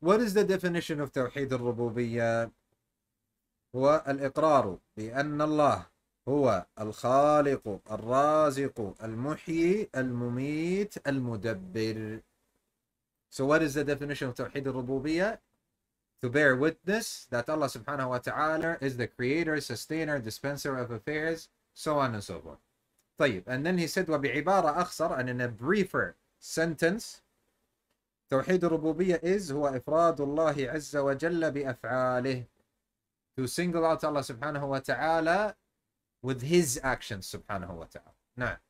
What is the definition of توحيد الربوبية؟ هو الإقرار بأن الله هو الخالق الرازق المحيي المميت المدبر So what is the definition of توحيد الربوبية? To bear witness that Allah سبحانه وتعالى is the creator, sustainer, dispenser of affairs, so on and so forth. طيب, and then he said, وبعبارة أخصر, and in a briefer sentence, توحيد الربوبية is هو إفراد الله عز وجل بأفعاله to single out Allah سبحانه وتعالى with his actions سبحانه وتعالى نعم